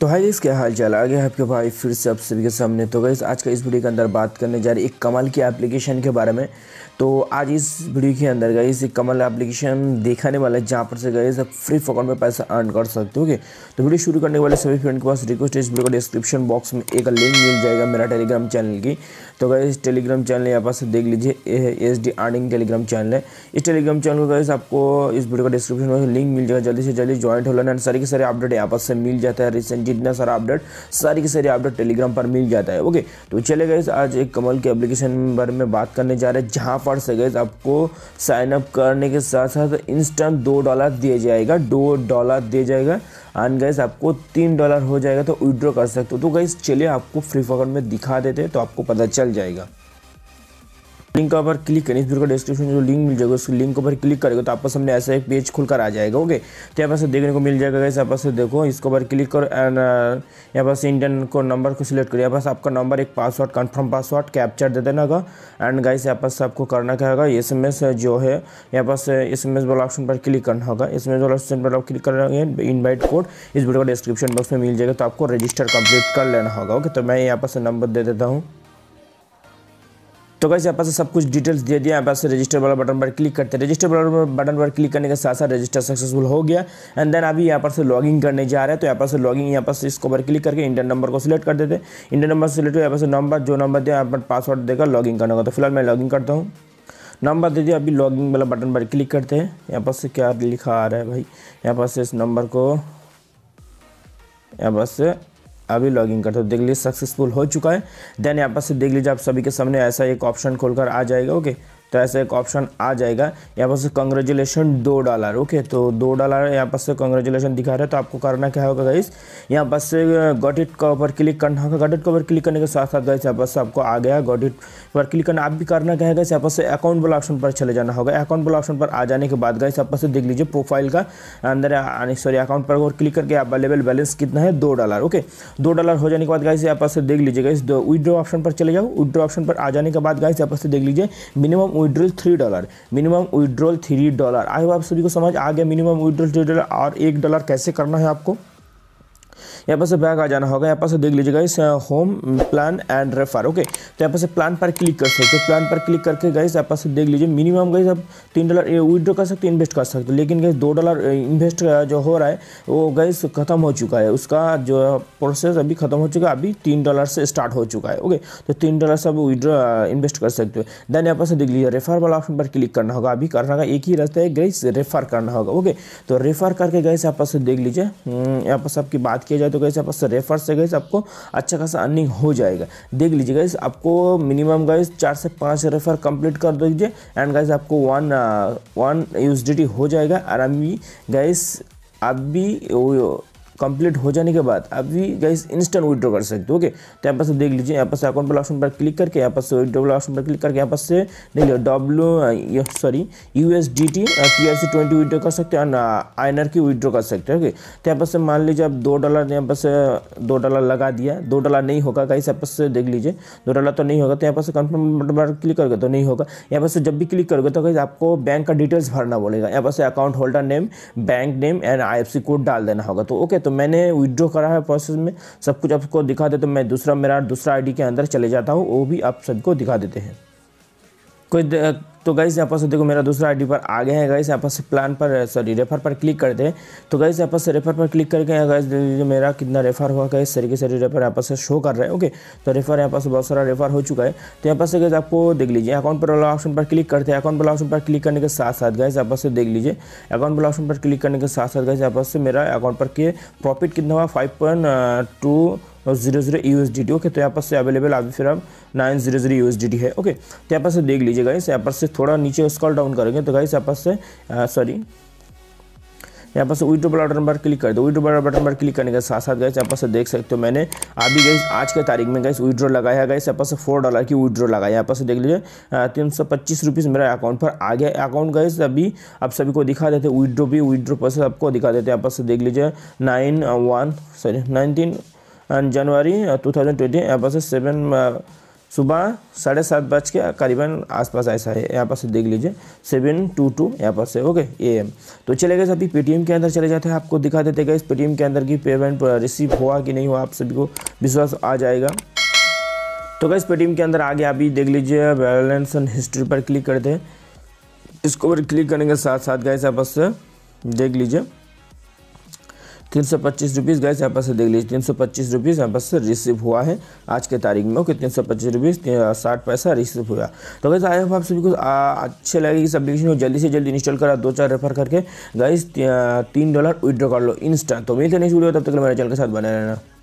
तो हाई इस क्या हाल चाल आ गया आपके भाई फिर से आप सभी के सामने तो गई आज का इस वीडियो के अंदर बात करने जा रही एक कमल की एप्लीकेशन के बारे में तो आज इस वीडियो के अंदर गई एक कमल एप्लीकेशन दिखाने वाला है जहाँ पर से गए आप फ्री अकाउंट में पैसा अर्न कर सकते हो ओके तो वीडियो शुरू करने वाले सभी फ्रेंड के पास रिक्वेस्ट है इस वीडियो को डिस्क्रिप्शन बॉक्स में एक लिंक मिल जाएगा मेरा टेलीग्राम चैनल की तो गए टेलीग्राम चैनल यहाँ पास देख लीजिए S D earning Telegram channel है इस टेलीग्राम चैनल को गए आपको इस वीडियो का डिस्क्रिप्शन में लिंक मिल जाएगा जल्दी से जल्दी ज्वाइंट हो लेना सारी के सारे अपडेट यहाँ पास से मिल जाता है रिसेंटली जितना सारा अपडेट सारी की सारी अपडेट टेलीग्राम पर मिल जाता है ओके तो चले गए आज एक कमल के एप्लीकेशन बारे में बात करने जा रहे हैं जहाँ पर से गए आपको साइन अप करने के साथ साथ इंस्टेंट दो डॉलर दिया जाएगा दो डॉलर दिया जाएगा एंड गैस आपको तीन डॉलर हो जाएगा तो विड्रॉ कर सकते हो तो गैस चलिए आपको फ्री फॉकट में दिखा देते हैं तो आपको पता चल जाएगा लिंक पर क्लिक करें इस वीडियो का डिस्क्रिप्शन में जो लिंक मिल जाएगा उस लिंक पर क्लिक करेगा तो आपके सामने ऐसा एक पेज खुलकर आ जाएगा ओके तो यहाँ पर देखने को मिल जाएगा इस यहाँ से देखो इसको ऊपर क्लिक करो एंड uh, यहाँ पास इंडियन को नंबर को सिलेक्ट करो यहाँ पास आपका नंबर एक पासवर्ड कन्फर्म पासवर्ड कैप्चर दे देना होगा एंड गाइस यहाँ पास आपको करना क्या होगा एस एम एस जो है यहाँ पास एस एम एस वाला ऑप्शन पर क्लिक करना होगा एस एम एस वाला ऑप्शन पर आप क्लिक करेंगे इन्वाइट कोड इस वीडियो का डिस्क्रिप्शन बॉक्स में मिल जाएगा तो आपको रजिस्टर कंप्लीट कर लेना होगा ओके तो मैं यहाँ पास नंबर दे देता हूँ तो कैसे यहाँ पास सब कुछ डिटेल्स दे दिया यहाँ पास रजिस्टर वाला बटन पर क्लिक करते हैं रजिस्टर वाला बटन पर क्लिक करने के साथ साथ रजिस्टर सक्सेसफुल हो गया एंड देन अभी यहाँ पर से लॉगिंग करने जा रहे हैं तो यहाँ पर से लॉगिंग यहाँ पर इसको पर क्लिक करके इंडियन नंबर को सिलेक्ट कर देते हैं इंडियन नंबर सेलेक्ट हो यहाँ पर नंबर जो नंबर दिया यहाँ पर पासवर्ड देकर लॉगिंग करना होगा तो फिलहाल मैं लॉगिंग करता हूँ नंबर दे दिया अभी लॉगिंग वाला बटन पर क्लिक करते हैं यहाँ पर से क्या लिखा आ रहा है भाई यहाँ पर से इस नंबर को यहाँ पर से अभी लॉगिन करते हो देख लीजिए सक्सेसफुल हो चुका है देन यहाँ पर से देख लीजिए आप सभी के सामने ऐसा एक ऑप्शन खोलकर आ जाएगा ओके तो ऐसा एक ऑप्शन आ जाएगा यहाँ पर से कंग्रेचुलेशन दो डॉलर ओके तो दो डॉलर यहाँ पर से कंग्रेचुलेशन दिखा रहे हैं तो आपको करना क्या होगा गाइस यहाँ पर से गॉडिट इट का ऊपर क्लिक करना होगा गॉडिट का ऊपर क्लिक करने के साथ साथ गाइस यहाँ पर से आपको आ गया गॉडिट पर क्लिक करना आप भी करना क्या है गाइस यहाँ पर से अकाउंट वाला ऑप्शन पर चले जाना होगा अकाउंट वाला ऑप्शन पर आ जाने के बाद गाइस यहाँ पर से देख लीजिए प्रोफाइल का अंदर सॉरी अकाउंट पर और क्लिक करके आप अवेलेबल बैलेंस कितना है दो डॉलर ओके दो डॉलर हो जाने के बाद गाइस यहाँ पर से देख लीजिए गाइस विदड्रो ऑप्शन पर चले जाओ विदड्रो ऑप्शन पर आ जाने के बाद गाइस यहाँ पर से देख लीजिए minimum withdrawal three dollar minimum withdrawal three dollar आई हो आप सभी को समझ आ गया मिनिमम विड्रोल थ्री डॉलर और एक डॉलर कैसे करना है आपको यहाँ पर से बैग आ जाना होगा यहाँ पर से देख लीजिएगा इस home plan and refer okay तो यहाँ पर से प्लान पर क्लिक कर सकते हो प्लान पर क्लिक करके गाइस यहाँ पर से देख लीजिए मिनिमम गाइस आप तीन डॉलर विड्रॉ कर सकते हो इन्वेस्ट कर सकते हो लेकिन गाइस दो डॉलर इन्वेस्ट जो हो रहा है वो गाइस खत्म हो चुका है उसका जो प्रोसेस अभी खत्म हो चुका है अभी तीन डॉलर से स्टार्ट हो चुका है ओके तो तीन डॉलर से आप विड्रॉ इन्वेस्ट कर सकते हो देन यहाँ पर से देख लीजिए रेफर वाला ऑप्शन पर क्लिक करना होगा अभी करना होगा एक ही रास्ता है गाइस रेफर करना होगा ओके तो रेफर करके गाइस यहाँ पर से देख लीजिए हम्म, यहाँ पर सबकी बात बात किया जाए तो कैसे आपको रेफर से गैस आपको अच्छा खासा अर्निंग हो जाएगा देख लीजिए गाइस आपको मिनिमम गाइस चार से पाँच रेफर कंप्लीट कर दीजिए एंड गाइस आपको वन वन यूज हो जाएगा और अभी गैस आप भी कंप्लीट हो जाने के बाद आप भी गाइस इंस्टेंट विड्रॉ कर सकते हो ओके तो यहाँ पर देख लीजिए यहाँ पर अकाउंट वाला ऑप्शन पर क्लिक करके यहाँ पर विड्रॉ वाला ऑप्शन पर क्लिक करके यहाँ पर से देख लीजिए W sorry U S D T T R C twenty withdraw कर सकते हैं आई एन आर की विड्रो कर सकते हैं ओके तो यहाँ पर से मान लीजिए आप दो डॉलर यहाँ पर से दो डॉलर लगा दिया दो डॉलर नहीं होगा गाइस यहाँ पर से देख लीजिए दो डॉलर तो नहीं होगा तो यहाँ पर से कन्फर्म बटन पर क्लिक करोगे तो नहीं होगा यहाँ पर से जब भी क्लिक करोगे तो गाइस आपको बैंक का डिटेल्स भरना पड़ेगा यहाँ पर से account holder name bank name and I code डाल देना होगा तो ओके तो तो मैंने विड्रॉ करा है प्रोसेस में सब कुछ आपको दिखा देते तो मैं दूसरा मेरा दूसरा आईडी के अंदर चले जाता हूँ वो भी आप सबको दिखा देते हैं कोई तो गाइस यहाँ पास से देखो मेरा दूसरा आईडी पर आ गया है गाइस यहाँ पास से प्लान पर सॉरी रेफर पर क्लिक करते हैं तो गाइस यहाँ पर रेफर पर uh, क्लिक तो करके गाइस uh, मेरा कितना रेफर हुआ गाइस तरीके से रेफर यहाँ पास से शो कर रहा है ओके तो रेफर यहाँ पास से बहुत सारा रेफर हो चुका है तो यहाँ पास से गाइस आपको देख लीजिए अकाउंट पर वाला ऑप्शन पर क्लिक करते हैं अकाउंट वाला ऑप्शन पर क्लिक करने के साथ साथ गाइस यहाँ से देख लीजिए अकाउंट वाला ऑप्शन पर क्लिक करने के साथ साथ गाइस यहाँ पर से मेरा अकाउंट पर के प्रॉफिट कितना हुआ फाइव पॉइंट टू और zero zero U S D T okay तो यहाँ पर से अवेलेबल अभी फिर हम nine zero zero U S D T है ओके तो यहाँ पर से देख लीजिए गाइस यहाँ पर से थोड़ा नीचे स्कॉल डाउन करेंगे तो गाइस यहाँ पर से सॉरी uh, यहाँ पर से विड्रो वाला बटन पर क्लिक कर दो विड्रो वाला बटन पर क्लिक करने के साथ साथ गए यहाँ पर से देख सकते हो मैंने अभी गई आज के तारीख में गैस विड्रो लगाया गैस यहाँ पर फोर डॉलर की विड्रो लगाया यहाँ पर से देख लीजिए uh, तीन सौ पच्चीस रुपीज़ मेरा अकाउंट पर आ गया अकाउंट गए अभी आप सभी को दिखा देते विड्रो भी विड्रो पर आपको दिखा देते यहाँ पर से देख लीजिए nine one sorry nineteen and जनवरी ट्वेंटी यहाँ पास सेवन सुबह साढ़े सात बज के करीबन आसपास ऐसा है यहाँ पर से देख लीजिए सेवन टू टू यहाँ पर से ओके ए एम तो चले गए अभी पेटीएम के अंदर चले जाते हैं आपको दिखा देते गए इस पेटीएम के अंदर की पेमेंट रिसीव हुआ कि नहीं हुआ आप सभी को विश्वास आ जाएगा तो इस पेटीएम के अंदर आगे अभी देख लीजिए बैलेंस एंड हिस्ट्री पर क्लिक करते हैं इसको क्लिक करने के साथ साथ गए आप से देख लीजिए तीन सौ पच्चीस रुपीज़ गैस यहाँ पर से देख लीजिए तीन सौ पच्चीस रुपीज़ यहाँ पर से रिसीव हुआ है आज के तारीख में ओके तीन सौ पच्चीस रुपीज़ साठ पैसा रिसीव हुआ तो गैस आई होप आप सभी को अच्छे लगेगी इस एप्लीकेशन को जल्दी से जल्दी इंस्टॉल करा दो चार रेफर करके गैस तीन डॉलर विदड्रॉ कर लो इंस्टा तो मिलते नेक्स्ट वीडियो तब तक मेरे चैनल के साथ बने रहना